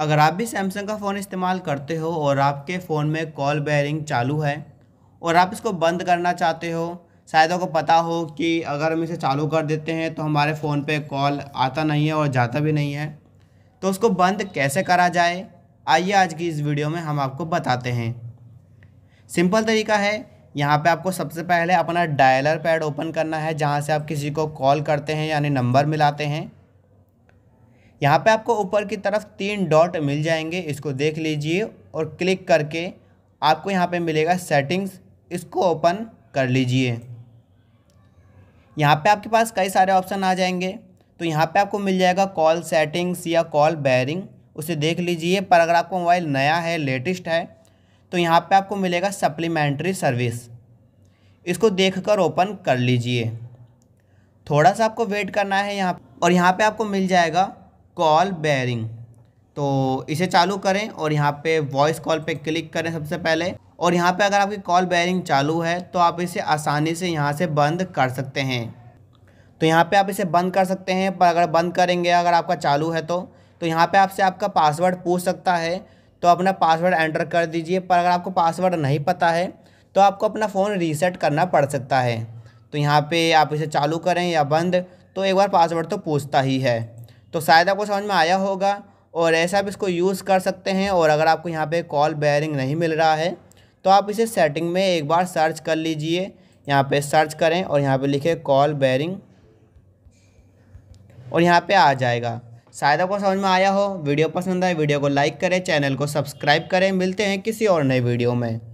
अगर आप भी सैमसंग का फ़ोन इस्तेमाल करते हो और आपके फ़ोन में कॉल बैरिंग चालू है और आप इसको बंद करना चाहते हो शायद आपको पता हो कि अगर हम इसे चालू कर देते हैं तो हमारे फ़ोन पे कॉल आता नहीं है और जाता भी नहीं है तो उसको बंद कैसे करा जाए आइए आज की इस वीडियो में हम आपको बताते हैं सिंपल तरीका है यहाँ पे आपको सबसे पहले अपना डायलर पैड ओपन करना है जहाँ से आप किसी को कॉल करते हैं यानी नंबर मिलाते हैं यहाँ पे आपको ऊपर की तरफ तीन डॉट मिल जाएंगे इसको देख लीजिए और क्लिक करके आपको यहाँ पे मिलेगा सेटिंग्स इसको ओपन कर लीजिए यहाँ पे आपके पास कई सारे ऑप्शन आ जाएंगे तो यहाँ पे आपको मिल जाएगा कॉल सेटिंग्स या कॉल बैरिंग उसे देख लीजिए पर अगर आपका मोबाइल नया है लेटेस्ट है तो यहाँ पर आपको मिलेगा सप्लीमेंट्री सर्विस इसको देख ओपन कर लीजिए थोड़ा सा आपको वेट करना है यहाँ और यहाँ पर आपको मिल जाएगा कॉल बैरिंग तो इसे चालू करें और यहाँ पे वॉइस कॉल पे क्लिक करें सबसे पहले और यहाँ पे अगर आपकी कॉल बैरिंग चालू है तो आप इसे आसानी से यहाँ से बंद कर सकते हैं तो यहाँ पे आप इसे बंद कर सकते हैं पर अगर बंद करेंगे अगर आपका चालू है तो तो यहाँ पे आपसे आपका पासवर्ड पूछ सकता है तो अपना पासवर्ड एंटर कर दीजिए पर अगर आपको पासवर्ड नहीं पता है तो आपको अपना फ़ोन रीसेट करना पड़ सकता है तो यहाँ पे आप इसे चालू करें या बंद तो एक बार पासवर्ड तो पूछता ही है तो शायद आपको समझ में आया होगा और ऐसा आप इसको यूज़ कर सकते हैं और अगर आपको यहाँ पे कॉल बैरिंग नहीं मिल रहा है तो आप इसे सेटिंग में एक बार सर्च कर लीजिए यहाँ पे सर्च करें और यहाँ पे लिखे कॉल बैरिंग और यहाँ पे आ जाएगा शायद आपको समझ में आया हो वीडियो पसंद आए वीडियो को लाइक करें चैनल को सब्सक्राइब करें मिलते हैं किसी और नए वीडियो में